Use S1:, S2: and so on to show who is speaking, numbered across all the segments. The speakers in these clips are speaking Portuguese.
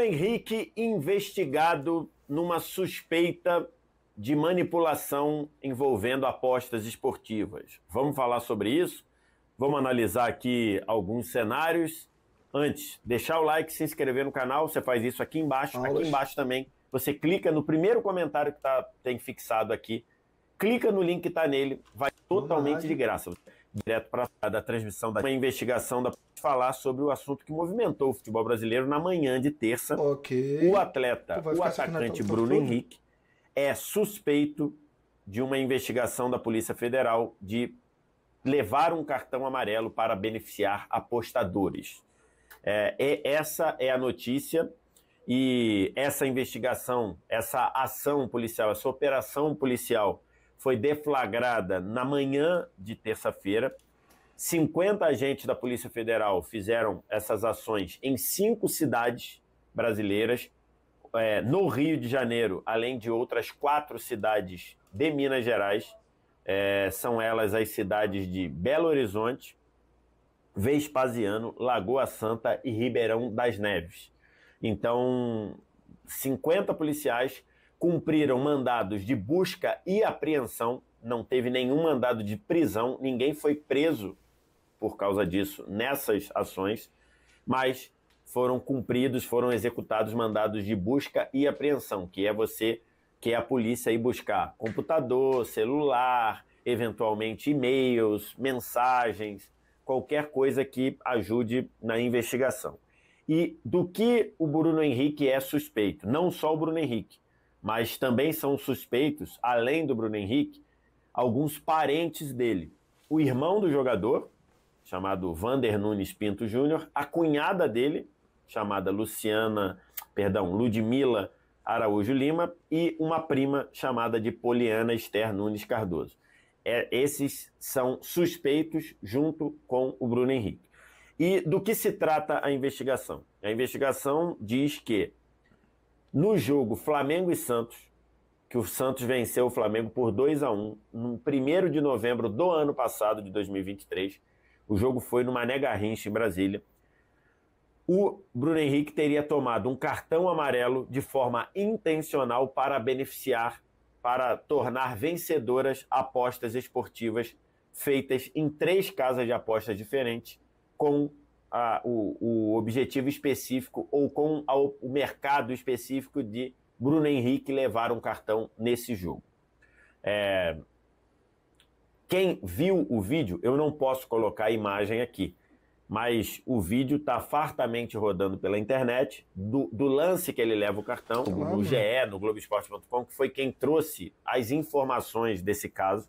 S1: Henrique investigado numa suspeita de manipulação envolvendo apostas esportivas. Vamos falar sobre isso? Vamos analisar aqui alguns cenários. Antes, deixar o like, se inscrever no canal, você faz isso aqui embaixo. Aulas. Aqui embaixo também, você clica no primeiro comentário que tá, tem fixado aqui, clica no link que está nele, vai totalmente Verdade. de graça direto para a da transmissão da uma investigação da falar sobre o assunto que movimentou o futebol brasileiro na manhã de terça. Okay. O atleta, o atacante Bruno Henrique, é suspeito de uma investigação da Polícia Federal de levar um cartão amarelo para beneficiar apostadores. É, é, essa é a notícia e essa investigação, essa ação policial, essa operação policial foi deflagrada na manhã de terça-feira. 50 agentes da Polícia Federal fizeram essas ações em cinco cidades brasileiras, é, no Rio de Janeiro, além de outras quatro cidades de Minas Gerais. É, são elas as cidades de Belo Horizonte, Vespasiano, Lagoa Santa e Ribeirão das Neves. Então, 50 policiais cumpriram mandados de busca e apreensão, não teve nenhum mandado de prisão, ninguém foi preso por causa disso nessas ações, mas foram cumpridos, foram executados mandados de busca e apreensão, que é você, que é a polícia ir buscar computador, celular, eventualmente e-mails, mensagens, qualquer coisa que ajude na investigação. E do que o Bruno Henrique é suspeito? Não só o Bruno Henrique, mas também são suspeitos, além do Bruno Henrique, alguns parentes dele. O irmão do jogador, chamado Vander Nunes Pinto Júnior, a cunhada dele, chamada Luciana, perdão, Ludmila Araújo Lima, e uma prima chamada de Poliana Esther Nunes Cardoso. É, esses são suspeitos junto com o Bruno Henrique. E do que se trata a investigação? A investigação diz que no jogo Flamengo e Santos, que o Santos venceu o Flamengo por 2 a 1 no 1 de novembro do ano passado, de 2023. O jogo foi no Mané Garrincha, em Brasília. O Bruno Henrique teria tomado um cartão amarelo de forma intencional para beneficiar, para tornar vencedoras apostas esportivas feitas em três casas de apostas diferentes, com a, o, o, objetivo específico ou com a, o mercado específico de Bruno Henrique levar um cartão nesse jogo. É, quem viu o vídeo, eu não posso colocar a imagem aqui, mas o vídeo está fartamente rodando pela internet do, do, lance que ele leva o cartão claro. no né? GE, no Globoesporte.com, que foi quem trouxe as informações desse caso.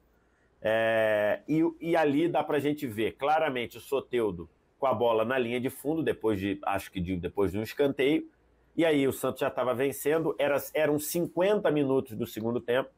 S1: É, e, e ali dá para a gente ver claramente o Soteudo com a bola na linha de fundo, depois de, acho que de, depois de um escanteio. E aí o Santos já estava vencendo, era, eram 50 minutos do segundo tempo.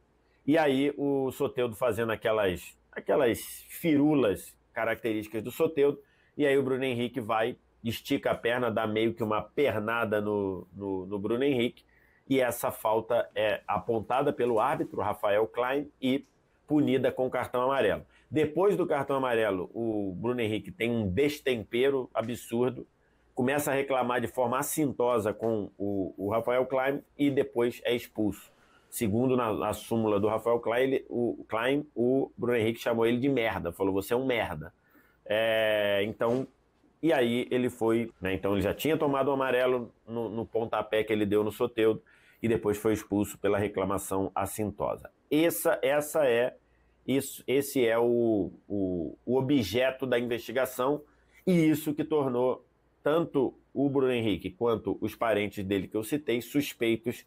S1: E aí o Soteudo fazendo aquelas, aquelas firulas características do Soteudo. E aí o Bruno Henrique vai, estica a perna, dá meio que uma pernada no, no, no Bruno Henrique. E essa falta é apontada pelo árbitro, Rafael Klein, e punida com cartão amarelo. Depois do cartão amarelo, o Bruno Henrique tem um destempero absurdo, começa a reclamar de forma assintosa com o, o Rafael Klein e depois é expulso. Segundo na, na súmula do Rafael Klein ele, o, Klein, o Bruno Henrique chamou ele de merda, falou: você é um merda. É, então, e aí ele foi. Né, então, ele já tinha tomado o amarelo no, no pontapé que ele deu no Soteudo e depois foi expulso pela reclamação assintosa. Essa, essa é isso, esse é o, o, o objeto da investigação e isso que tornou tanto o Bruno Henrique quanto os parentes dele que eu citei suspeitos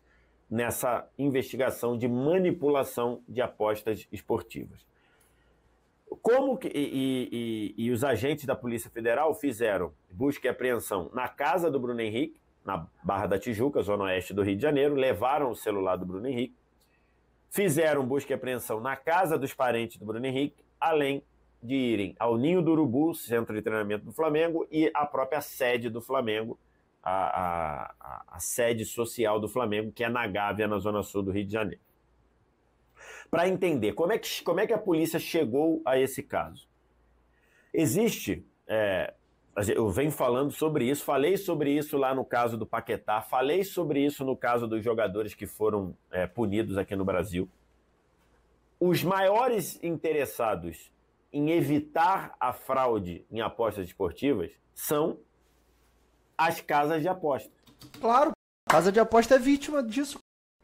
S1: nessa investigação de manipulação de apostas esportivas. Como que, e, e, e, os agentes da Polícia Federal fizeram busca e apreensão na casa do Bruno Henrique, na Barra da Tijuca, zona oeste do Rio de Janeiro, levaram o celular do Bruno Henrique, fizeram busca e apreensão na casa dos parentes do Bruno Henrique, além de irem ao Ninho do Urubu, centro de treinamento do Flamengo, e à própria sede do Flamengo, a, a, a, sede social do Flamengo, que é na Gávea, na zona sul do Rio de Janeiro. Para entender como é, que, como é que a polícia chegou a esse caso. Existe é, eu venho falando sobre isso, falei sobre isso lá no caso do Paquetá, falei sobre isso no caso dos jogadores que foram é, punidos aqui no Brasil. Os maiores interessados em evitar a fraude em apostas esportivas são as casas de aposta. Claro,
S2: a casa de aposta é vítima disso.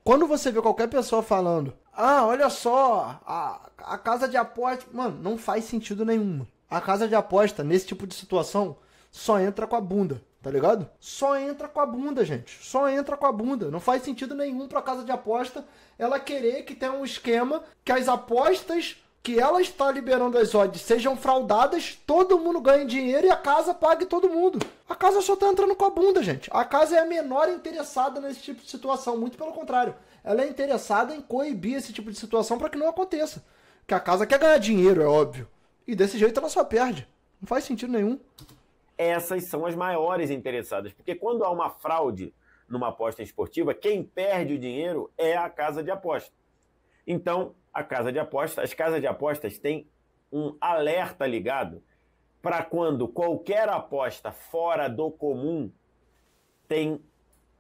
S2: Quando você vê qualquer pessoa falando, ah, olha só, a, a casa de aposta. Mano, não faz sentido nenhum. A casa de aposta, nesse tipo de situação, só entra com a bunda, tá ligado? Só entra com a bunda, gente. Só entra com a bunda. Não faz sentido nenhum pra casa de aposta ela querer que tenha um esquema que as apostas que ela está liberando as odds sejam fraudadas, todo mundo ganhe dinheiro e a casa pague todo mundo. A casa só tá entrando com a bunda, gente. A casa é a menor interessada nesse tipo de situação, muito pelo contrário. Ela é interessada em coibir esse tipo de situação para que não aconteça. Que a casa quer ganhar dinheiro, é óbvio. E desse jeito ela só perde. Não faz sentido
S1: nenhum essas são as maiores interessadas. Porque quando há uma fraude numa aposta esportiva, quem perde o dinheiro é a casa de aposta. Então, a casa de aposta, as casas de apostas têm um alerta ligado para quando qualquer aposta fora do comum tem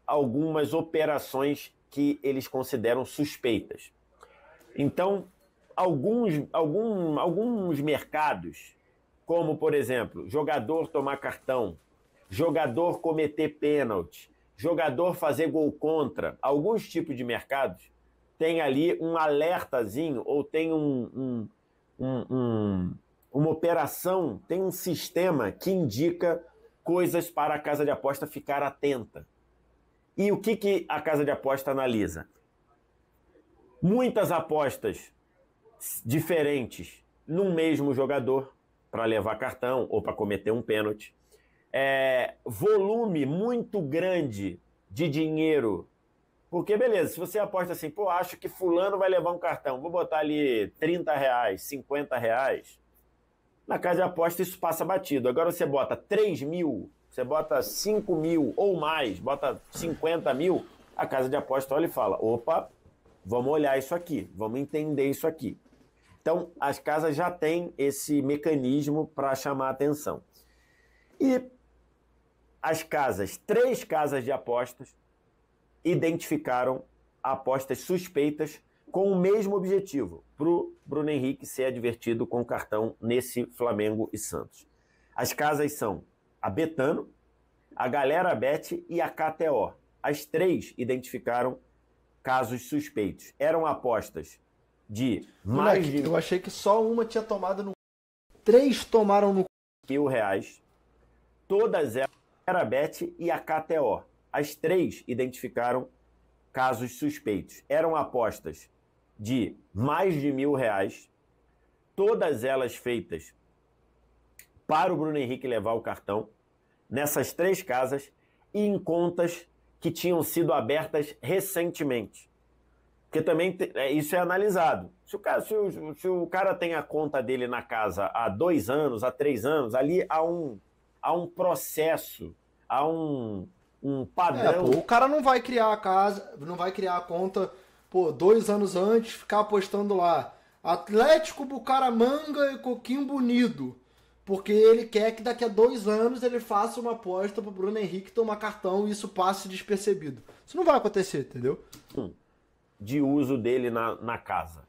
S1: algumas operações que eles consideram suspeitas. Então, alguns, algum, alguns mercados como, por exemplo, jogador tomar cartão, jogador cometer pênalti, jogador fazer gol contra, alguns tipos de mercados tem ali um alertazinho ou tem um, um, um, uma operação, tem um sistema que indica coisas para a casa de aposta ficar atenta. E o que, que a casa de aposta analisa? Muitas apostas diferentes num mesmo jogador para levar cartão ou para cometer um pênalti. É, volume muito grande de dinheiro. Porque, beleza, se você aposta assim, pô, acho que fulano vai levar um cartão, vou botar ali 30 reais, 50 reais, na casa de aposta isso passa batido. Agora você bota 3 mil, você bota 5 mil ou mais, bota 50 mil, a casa de aposta olha e fala, opa, vamos olhar isso aqui, vamos entender isso aqui. Então, as casas já têm esse mecanismo para chamar atenção. E as casas, três casas de apostas, identificaram apostas suspeitas com o mesmo objetivo, para o Bruno Henrique ser advertido com cartão nesse Flamengo e Santos. As casas são a Betano, a Galera Bet e a KTO. As três identificaram casos suspeitos. Eram apostas de mais Moleque, Eu achei que só uma tinha tomado no. Três tomaram no. Mil reais. Todas elas, Era Beth e a KTO. As três identificaram casos suspeitos. Eram apostas de mais de mil reais, todas elas feitas para o Bruno Henrique levar o cartão, nessas três casas e em contas que tinham sido abertas recentemente. Porque também é, isso é analisado. Se o, cara, se, o, se o cara tem a conta dele na casa há dois anos, há três anos, ali há um, há um processo, há um, um padrão. É, pô, o cara não
S2: vai criar a casa, não vai criar a conta, pô, dois anos antes, ficar apostando lá. Atlético Bucaramanga e coquinho bonito Porque ele quer que daqui a dois anos ele faça uma aposta pro Bruno Henrique tomar cartão e isso passe despercebido.
S1: Isso não vai acontecer, entendeu? Hum de uso dele na, na casa.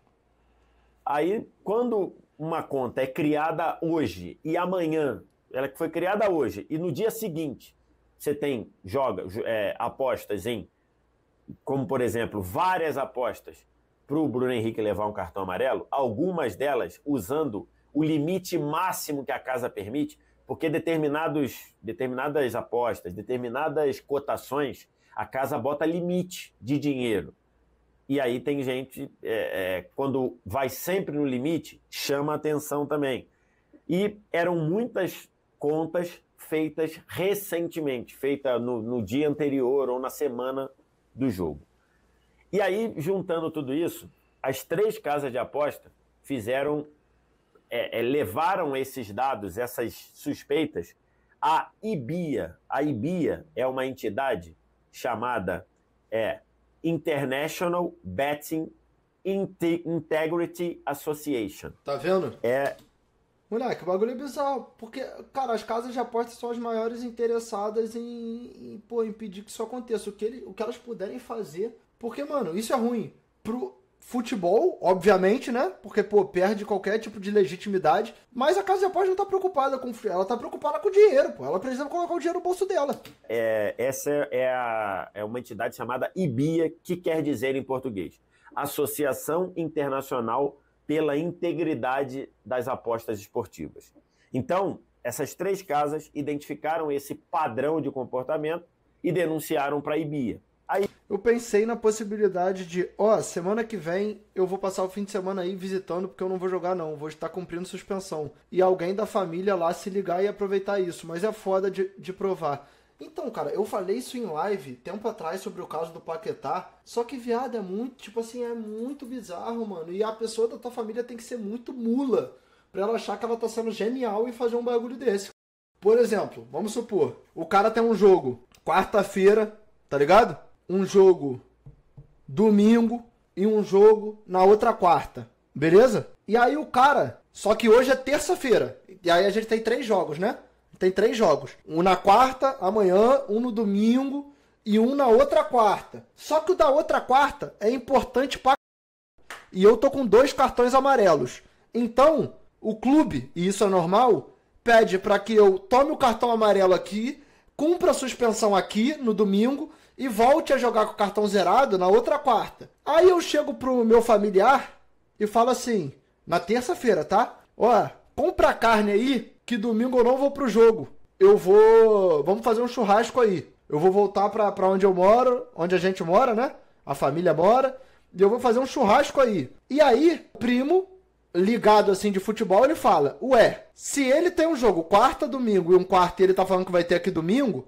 S1: Aí, quando uma conta é criada hoje e amanhã, ela que foi criada hoje, e no dia seguinte você tem joga é, apostas em, como por exemplo, várias apostas para o Bruno Henrique levar um cartão amarelo, algumas delas usando o limite máximo que a casa permite, porque determinados, determinadas apostas, determinadas cotações, a casa bota limite de dinheiro. E aí tem gente, é, é, quando vai sempre no limite, chama atenção também. E eram muitas contas feitas recentemente, feita no, no dia anterior ou na semana do jogo. E aí, juntando tudo isso, as três casas de aposta fizeram, é, é, levaram esses dados, essas suspeitas, à IBIA. A IBIA é uma entidade chamada é, International Betting Integrity Association. Tá vendo? É. Moleque, o bagulho é bizarro. Porque, cara, as
S2: casas de apostas são as maiores interessadas em, em pô, impedir que isso aconteça. O que, ele, o que elas puderem fazer. Porque, mano, isso é ruim pro futebol, obviamente, né? Porque,
S1: pô, perde qualquer tipo de legitimidade.
S2: Mas a Casa de Aposta não tá preocupada com. Ela tá preocupada com o dinheiro, pô. Ela precisa colocar o dinheiro no bolso dela.
S1: É, essa é, a, é uma entidade chamada IBIA, que quer dizer em português Associação Internacional pela Integridade das Apostas Esportivas. Então, essas três casas identificaram esse padrão de comportamento e denunciaram para a IBIA.
S2: Aí... Eu pensei na possibilidade de, ó, oh, semana que vem eu vou passar o fim de semana aí visitando porque eu não vou jogar não, vou estar cumprindo suspensão. E alguém da família lá se ligar e aproveitar isso, mas é foda de, de provar. Então, cara, eu falei isso em live tempo atrás sobre o caso do Paquetá. Só que, viado, é muito, tipo assim, é muito bizarro, mano. E a pessoa da tua família tem que ser muito mula pra ela achar que ela tá sendo genial e fazer um bagulho desse. Por exemplo, vamos supor, o cara tem um jogo quarta-feira, tá ligado? um jogo domingo e um jogo na outra quarta. Beleza? E aí o cara. Só que hoje é terça-feira. E aí a gente tem três jogos, né? Tem três jogos. Um na quarta, amanhã, um no domingo e um na outra quarta. Só que o da outra quarta é importante pra. E eu tô com dois cartões amarelos. Então, o clube, e isso é normal, pede para que eu tome o cartão amarelo aqui, cumpra a suspensão aqui no domingo e volte a jogar com o cartão zerado na outra quarta. Aí eu chego pro meu familiar e falo assim, na terça-feira, tá? Ó, compra carne aí, que domingo eu não vou pro jogo. Eu vou. Vamos fazer um churrasco aí. Eu vou voltar pra, pra onde eu moro, onde a gente mora, né? A família mora. E eu vou fazer um churrasco aí. E aí, primo, ligado assim de futebol, ele fala: Ué, se ele tem um jogo quarta, domingo e um quarto e ele tá falando que vai ter aqui domingo,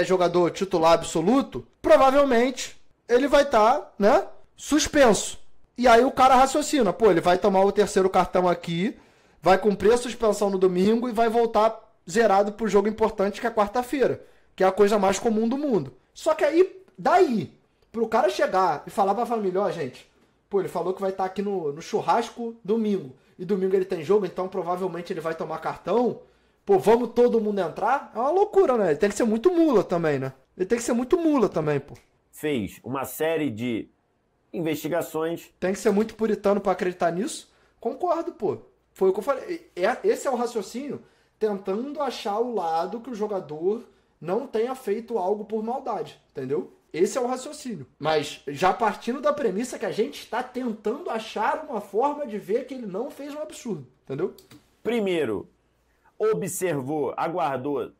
S2: é jogador titular absoluto, provavelmente ele vai estar, tá, né, suspenso. E aí o cara raciocina, pô, ele vai tomar o terceiro cartão aqui, vai cumprir a suspensão no domingo e vai voltar zerado pro jogo importante que é quarta-feira, que é a coisa mais comum do mundo. Só que aí, daí, pro cara chegar e falar pra família, ó, oh, gente, pô, ele falou que vai estar tá aqui no, no churrasco domingo, e domingo ele tem jogo, então provavelmente ele vai tomar cartão pô, vamos todo mundo entrar? É uma loucura, né? Ele tem que ser muito mula também, né? Ele tem que ser muito mula também, pô.
S1: Fez uma série de investigações. Tem que ser muito puritano para acreditar nisso. Concordo, pô. Foi o que eu falei. É, esse é o raciocínio tentando
S2: achar o lado que o jogador não tenha feito algo por maldade, entendeu? Esse é o raciocínio. Mas já partindo da premissa que a gente está tentando achar uma
S1: forma de ver que ele não fez um absurdo, entendeu? Primeiro, observou, aguardou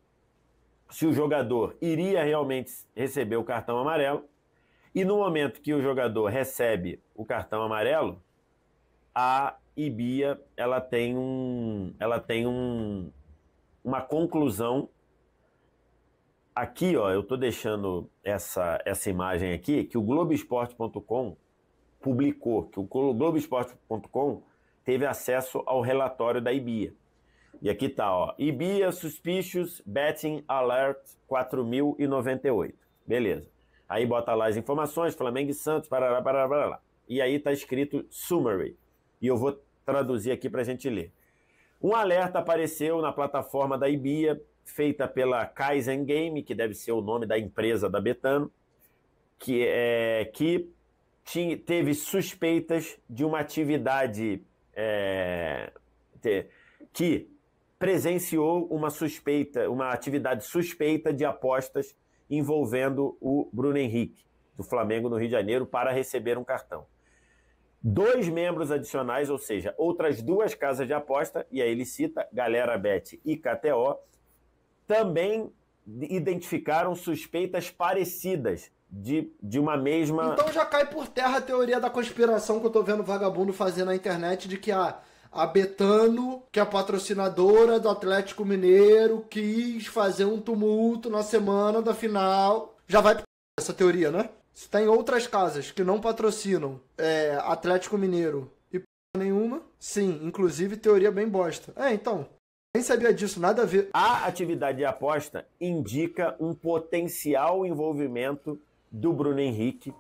S1: se o jogador iria realmente receber o cartão amarelo. E no momento que o jogador recebe o cartão amarelo, a Ibia ela tem um, ela tem um, uma conclusão. Aqui, ó, eu estou deixando essa, essa imagem aqui que o Globoesporte.com publicou, que o Globoesporte.com teve acesso ao relatório da IBIA. E aqui está ó. Ibia Suspicious Betting Alert 4098. Beleza. Aí bota lá as informações, Flamengo e Santos, parará, parará, parará. E aí tá escrito Summary. E eu vou traduzir aqui para a gente ler. Um alerta apareceu na plataforma da Ibia, feita pela Kaizen Game, que deve ser o nome da empresa da Betano, que, é, que tinha, teve suspeitas de uma atividade é, que presenciou uma suspeita, uma atividade suspeita de apostas envolvendo o Bruno Henrique, do Flamengo no Rio de Janeiro, para receber um cartão. Dois membros adicionais, ou seja, outras duas casas de aposta, e aí ele cita Galera Bet e KTO, também identificaram suspeitas parecidas de, de uma mesma. Então já cai por terra a teoria da conspiração que eu tô vendo vagabundo fazer na
S2: internet de que a. Ah, a Betano, que é patrocinadora do Atlético Mineiro, quis fazer um tumulto na semana da final. Já vai essa teoria, né? Se tem outras casas que não patrocinam é, Atlético Mineiro e
S1: nenhuma, sim, inclusive teoria bem bosta. É, então, nem sabia disso, nada a ver. A atividade de aposta indica um potencial envolvimento do Bruno Henrique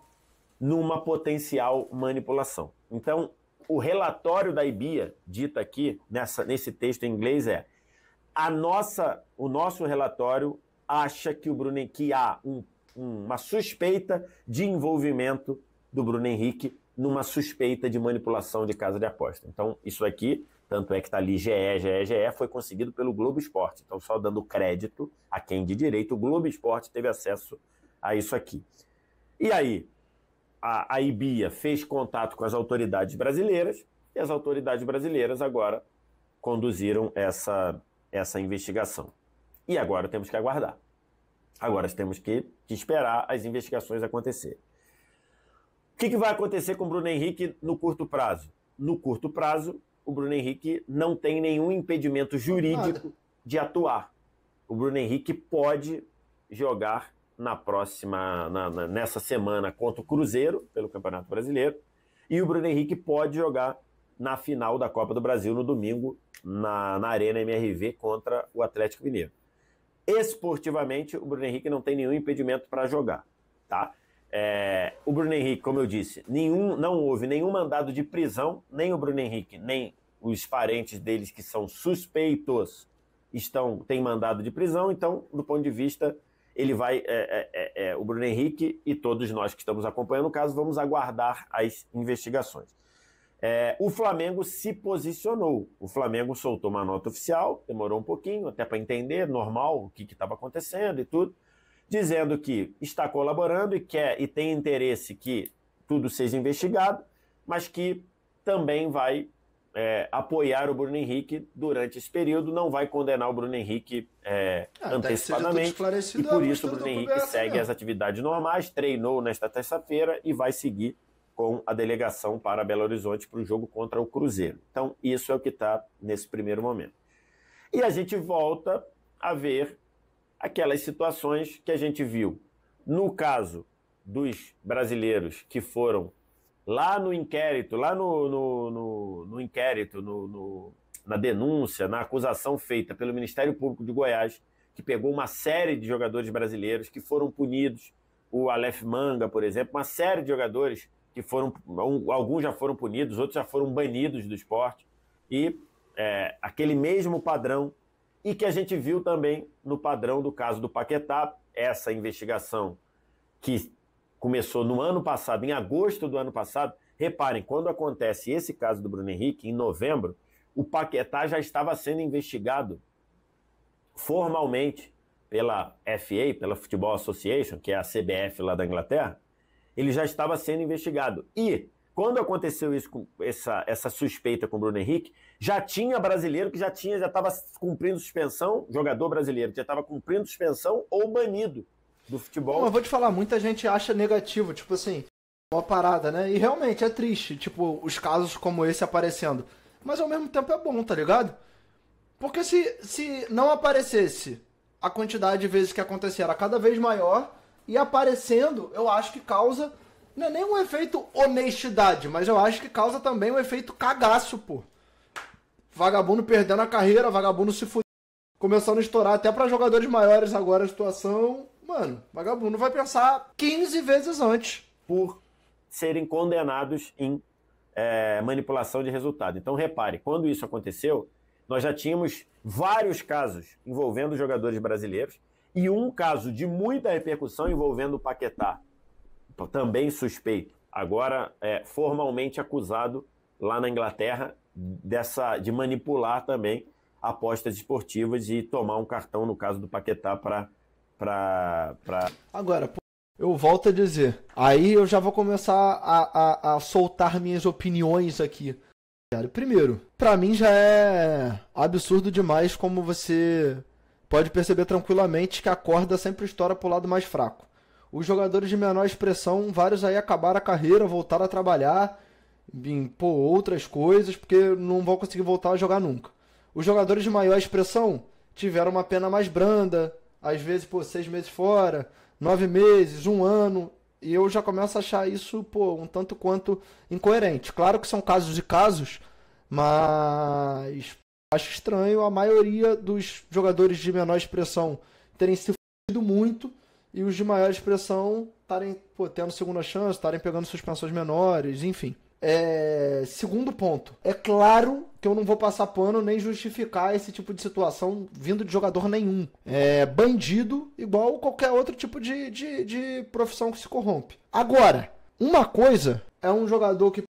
S1: numa potencial manipulação. Então, o relatório da IBIA, dito aqui nessa, nesse texto em inglês, é a nossa, o nosso relatório acha que o Bruno que há um, uma suspeita de envolvimento do Bruno Henrique numa suspeita de manipulação de casa de aposta. Então, isso aqui, tanto é que está ali GE, GE, GE, foi conseguido pelo Globo Esporte. Então, só dando crédito a quem de direito, o Globo Esporte teve acesso a isso aqui. E aí, a, a IBIA fez contato com as autoridades brasileiras e as autoridades brasileiras agora conduziram essa, essa investigação. E agora temos que aguardar. Agora temos que, que esperar as investigações acontecer. O que, que vai acontecer com o Bruno Henrique no curto prazo? No curto prazo, o Bruno Henrique não tem nenhum impedimento jurídico de atuar. O Bruno Henrique pode jogar na próxima, na, na, nessa semana contra o Cruzeiro pelo Campeonato Brasileiro. E o Bruno Henrique pode jogar na final da Copa do Brasil no domingo na, na Arena MRV contra o Atlético Mineiro. Esportivamente, o Bruno Henrique não tem nenhum impedimento para jogar, tá? É, o Bruno Henrique, como eu disse, nenhum, não houve nenhum mandado de prisão, nem o Bruno Henrique, nem os parentes deles que são suspeitos estão têm mandado de prisão, então, do ponto de vista ele vai, é, é, é, é, o Bruno Henrique e todos nós que estamos acompanhando o caso, vamos aguardar as investigações. É, o Flamengo se posicionou. O Flamengo soltou uma nota oficial, demorou um pouquinho, até para entender, normal, o que estava acontecendo e tudo, dizendo que está colaborando e quer e tem interesse que tudo seja investigado, mas que também vai é, apoiar o Bruno Henrique durante esse período, não vai condenar o Bruno Henrique é, ah, então é antecipadamente. E por isso o Bruno Henrique segue né? as atividades normais, treinou nesta terça-feira e vai seguir com a delegação para Belo Horizonte para o jogo contra o Cruzeiro. Então, isso é o que está nesse primeiro momento. E a gente volta a ver aquelas situações que a gente viu. No caso dos brasileiros que foram lá no inquérito, lá no, no, no, no inquérito, no, na denúncia, na acusação feita pelo Ministério Público de Goiás, que pegou uma série de jogadores brasileiros que foram punidos, o Aleph Manga, por exemplo, uma série de jogadores que foram, alguns já foram punidos, outros já foram banidos do esporte, e é, aquele mesmo padrão, e que a gente viu também no padrão do caso do Paquetá, essa investigação que começou no ano passado, em agosto do ano passado. Reparem, quando acontece esse caso do Bruno Henrique, em novembro, o Paquetá já estava sendo investigado formalmente pela FA, pela Football Association, que é a CBF lá da Inglaterra. Ele já estava sendo investigado. E quando aconteceu isso, essa, essa suspeita com o Bruno Henrique, já tinha brasileiro que já tinha, já estava cumprindo suspensão, jogador brasileiro que já estava cumprindo suspensão ou banido do futebol. Não, eu vou te falar, muita gente acha
S2: negativo, tipo assim, uma parada, né? E realmente é triste, tipo, os casos como esse aparecendo. Mas ao mesmo tempo é bom, tá ligado? Porque se, se não aparecesse a quantidade de vezes que acontecia era cada vez maior, e aparecendo, eu acho que causa. Não é nem um efeito honestidade, mas eu acho que causa também um efeito cagaço, pô. Vagabundo perdendo a carreira, vagabundo se fudendo. Começando a estourar até para jogadores maiores agora a situação mano, vagabundo vai pensar
S1: 15 vezes antes. Por serem condenados em é, manipulação de resultado. Então, repare, quando isso aconteceu, nós já tínhamos vários casos envolvendo jogadores brasileiros e um caso de muita repercussão envolvendo o Paquetá, também suspeito, agora é, formalmente acusado lá na Inglaterra dessa de manipular também apostas esportivas e tomar um cartão no caso do Paquetá para Pra, pra... Agora,
S2: eu volto a dizer. Aí eu já vou começar a, a, a soltar minhas opiniões aqui. Primeiro, para mim já é absurdo demais como você pode perceber tranquilamente que a corda sempre estoura pro lado mais fraco. Os jogadores de menor expressão, vários aí acabaram a carreira, voltaram a trabalhar, em, pô, outras coisas, porque não vão conseguir voltar a jogar nunca. Os jogadores de maior expressão tiveram uma pena mais branda, às vezes, pô, seis meses fora, nove meses, um ano, e eu já começo a achar isso, pô, um tanto quanto incoerente. Claro que são casos e casos, mas acho estranho a maioria dos jogadores de menor expressão terem se fudido muito e os de maior expressão estarem tendo segunda chance, estarem pegando suspensões menores, enfim. É, segundo ponto, é claro que eu não vou passar pano nem justificar esse tipo de situação vindo de jogador nenhum. É bandido igual qualquer outro tipo de, de, de profissão que se corrompe. Agora, uma coisa é um jogador que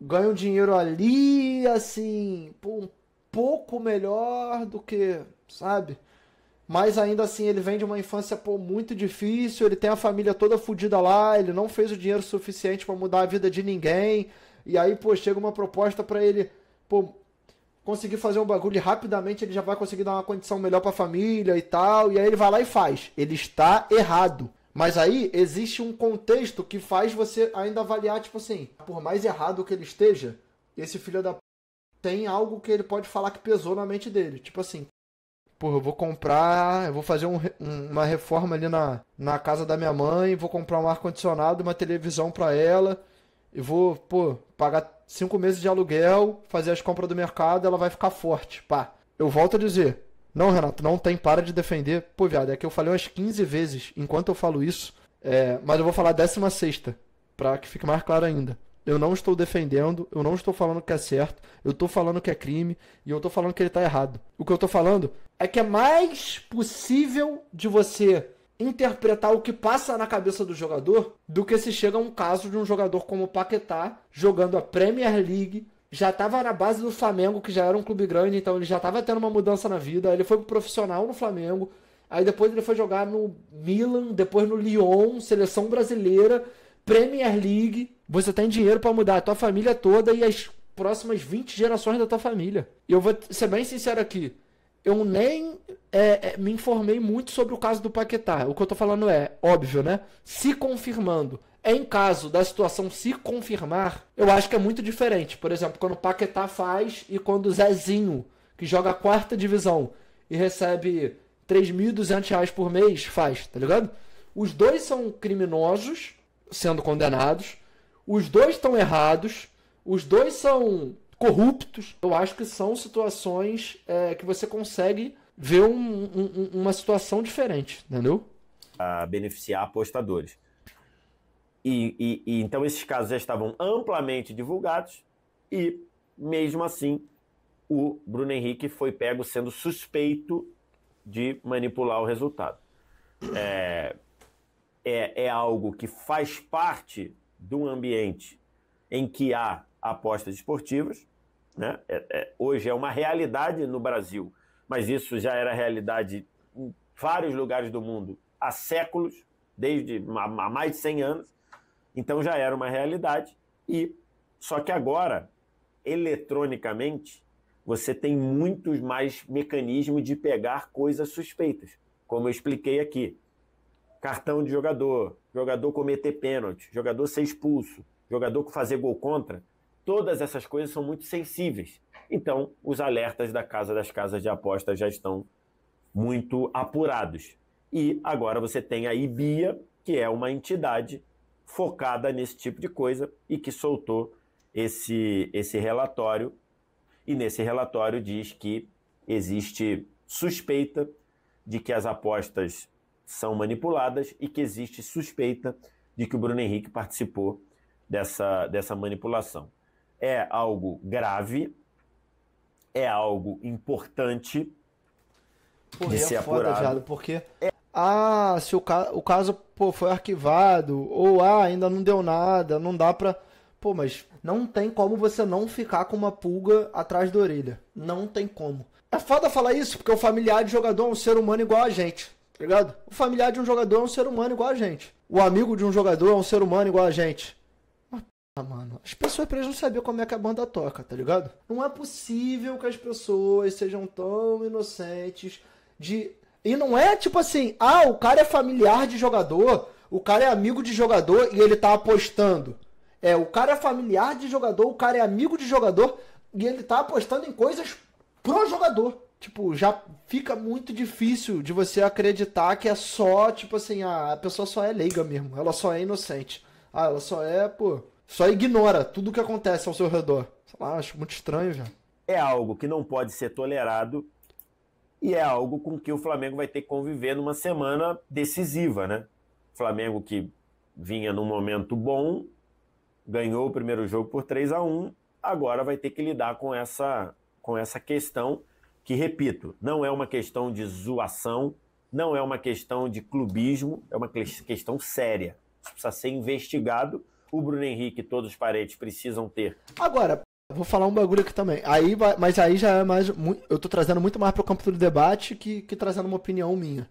S2: ganha um dinheiro ali, assim, um pouco melhor do que, sabe? mas ainda assim ele vem de uma infância pô, muito difícil, ele tem a família toda fodida lá, ele não fez o dinheiro suficiente para mudar a vida de ninguém. E aí, pô, chega uma proposta para ele, pô, conseguir fazer um bagulho e rapidamente ele já vai conseguir dar uma condição melhor para a família e tal, e aí ele vai lá e faz. Ele está errado. Mas aí existe um contexto que faz você ainda avaliar, tipo assim, por mais errado que ele esteja, esse filho da tem algo que ele pode falar que pesou na mente dele. Tipo assim, Porra, eu vou comprar, eu vou fazer um, um, uma reforma ali na, na casa da minha mãe, vou comprar um ar-condicionado, uma televisão para ela, e vou, pô, pagar cinco meses de aluguel, fazer as compras do mercado, ela vai ficar forte, pá. Eu volto a dizer, não, Renato, não tem, para de defender. Pô, viado, é que eu falei umas 15 vezes enquanto eu falo isso, é, mas eu vou falar 16 sexta, pra que fique mais claro ainda. Eu não estou defendendo, eu não estou falando que é certo, eu estou falando que é crime e eu estou falando que ele está errado. O que eu estou falando é que é mais possível de você interpretar o que passa na cabeça do jogador do que se chega a um caso de um jogador como o Paquetá jogando a Premier League, já estava na base do Flamengo, que já era um clube grande, então ele já estava tendo uma mudança na vida, ele foi profissional no Flamengo, aí depois ele foi jogar no Milan, depois no Lyon, seleção brasileira, Premier League, você tem dinheiro para mudar a tua família toda e as próximas 20 gerações da tua família. E eu vou ser bem sincero aqui. Eu nem é, é, me informei muito sobre o caso do Paquetá. O que eu tô falando é, óbvio, né? Se confirmando. Em caso da situação se confirmar, eu acho que é muito diferente. Por exemplo, quando o Paquetá faz e quando o Zezinho, que joga a quarta divisão e recebe 3.200 reais por mês, faz, tá ligado? Os dois são criminosos, sendo condenados. Os dois estão errados. Os dois são corruptos. Eu acho que são situações é, que você consegue ver um, um, uma situação diferente,
S1: entendeu? A beneficiar apostadores. E, e, e, então esses casos já estavam amplamente divulgados e mesmo assim o Bruno Henrique foi pego sendo suspeito de manipular o resultado. É, é, é algo que faz parte de um ambiente em que há apostas esportivas. Né? É, é, hoje é uma realidade no Brasil, mas isso já era realidade em vários lugares do mundo há séculos, desde há mais de 100 anos. Então já era uma realidade e só que agora eletronicamente você tem muitos mais mecanismos de pegar coisas suspeitas, como eu expliquei aqui cartão de jogador, jogador cometer pênalti, jogador ser expulso, jogador fazer gol contra, todas essas coisas são muito sensíveis. Então, os alertas da Casa das Casas de Apostas já estão muito apurados. E agora você tem a IBIA, que é uma entidade focada nesse tipo de coisa e que soltou esse, esse relatório. E nesse relatório diz que existe suspeita de que as apostas são manipuladas e que existe suspeita de que o Bruno Henrique participou dessa, dessa manipulação. É algo grave, é algo importante Porra, de é ser é foda, apurado.
S2: porque é... ah, se o, ca... o caso pô, foi arquivado ou ah, ainda não deu nada, não dá pra Pô, mas não tem como você não ficar com uma pulga atrás da orelha. Não tem como. É foda falar isso, porque o familiar de jogador é um ser humano igual a gente tá ligado? O familiar de um jogador é um ser humano igual a gente. O amigo de um jogador é um ser humano igual a gente. Mas, mano, as pessoas precisam saber como é que a banda toca, tá ligado? Não é possível que as pessoas sejam tão inocentes de. E não é tipo assim, ah, o cara é familiar de jogador, o cara é amigo de jogador e ele tá apostando. É, o cara é familiar de jogador, o cara é amigo de jogador e ele tá apostando em coisas pro jogador tipo, já fica muito difícil de você acreditar que é só, tipo assim, a pessoa só é leiga mesmo, ela só é inocente. Ah, ela só é, pô, só ignora tudo o que acontece ao seu redor. Sei lá, acho muito
S1: estranho, já É algo que não pode ser tolerado e é algo com que o Flamengo vai ter que conviver numa semana decisiva, né? O Flamengo que vinha num momento bom, ganhou o primeiro jogo por 3 a 1 agora vai ter que lidar com essa, com essa questão que, repito, não é uma questão de zoação, não é uma questão de clubismo, é uma questão séria. Isso precisa ser investigado. O Bruno Henrique e todos os parentes precisam ter.
S2: Agora, vou falar um bagulho aqui também. Aí, mas aí já é mais. Eu tô trazendo muito mais pro campo do debate que, que trazendo uma opinião minha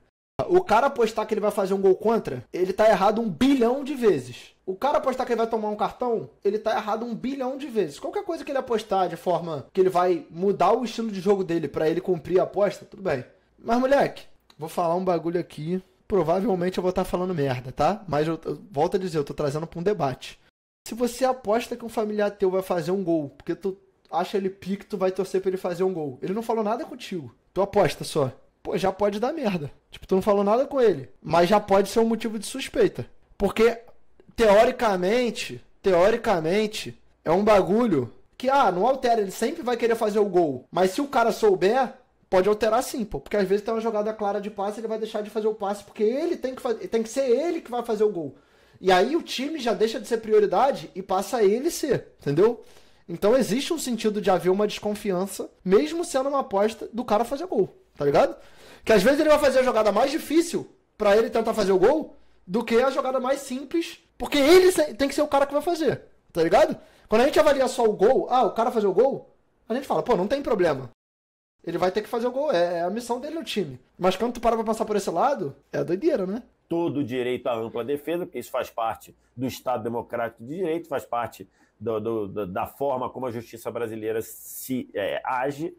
S2: o cara apostar que ele vai fazer um gol contra, ele tá errado um bilhão de vezes. O cara apostar que ele vai tomar um cartão, ele tá errado um bilhão de vezes. Qualquer coisa que ele apostar de forma que ele vai mudar o estilo de jogo dele para ele cumprir a aposta, tudo bem. Mas, moleque, vou falar um bagulho aqui. Provavelmente eu vou estar tá falando merda, tá? Mas eu, eu volto a dizer, eu tô trazendo pra um debate. Se você aposta que um familiar teu vai fazer um gol, porque tu acha ele pique, tu vai torcer pra ele fazer um gol. Ele não falou nada contigo. Tu aposta só pô, já pode dar merda. Tipo, tu não falou nada com ele, mas já pode ser um motivo de suspeita. Porque, teoricamente, teoricamente, é um bagulho que, ah, não altera, ele sempre vai querer fazer o gol. Mas se o cara souber, pode alterar sim, pô. Porque às vezes tem uma jogada clara de passe, ele vai deixar de fazer o passe, porque ele tem que fazer, tem que ser ele que vai fazer o gol. E aí o time já deixa de ser prioridade e passa a ele ser, entendeu? Então existe um sentido de haver uma desconfiança, mesmo sendo uma aposta, do cara fazer gol tá ligado? Que às vezes ele vai fazer a jogada mais difícil para ele tentar fazer o gol do que a jogada mais simples, porque ele tem que ser o cara que vai fazer, tá ligado? Quando a gente avalia só o gol, ah, o cara fazer o gol, a gente fala, pô, não tem problema. Ele vai ter que fazer o gol, é, é a missão dele no time. Mas quando tu para pra passar por esse lado, é doideira, né?
S1: Todo direito à ampla defesa, porque isso faz parte do Estado Democrático de Direito, faz parte do, do, da forma como a justiça brasileira se é, age,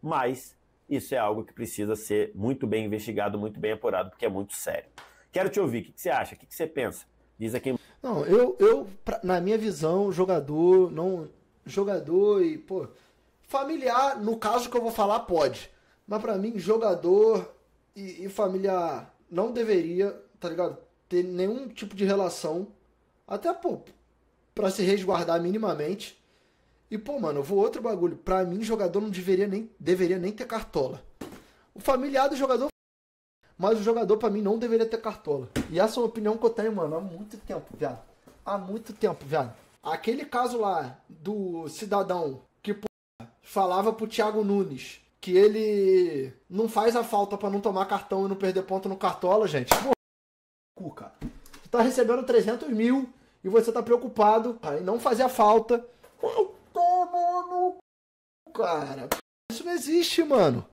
S1: mas isso é algo que precisa ser muito bem investigado, muito bem apurado, porque é muito sério. Quero te ouvir, o que, você acha? O que, que você pensa? Diz aqui.
S2: Não, eu, eu pra, na minha visão, jogador, não. Jogador e, pô. Familiar, no caso que eu vou falar, pode. Mas para mim, jogador e, e familiar não deveria, tá ligado? Ter nenhum tipo de relação. Até, pô, pra se resguardar minimamente. E, pô, mano, eu vou outro bagulho. Pra mim, jogador não deveria nem, deveria nem ter cartola. O familiar do jogador. Mas o jogador, pra mim, não deveria ter cartola. E essa é uma opinião que eu tenho, mano, há muito tempo, viado. Há muito tempo, viado. Aquele caso lá do cidadão que pô, falava pro Thiago Nunes que ele não faz a falta para não tomar cartão e não perder ponto no cartola, gente. Pô, cu, cara. Tu tá recebendo 300 mil e você tá preocupado em não fazer a falta. Pô, cara. Isso não existe, mano.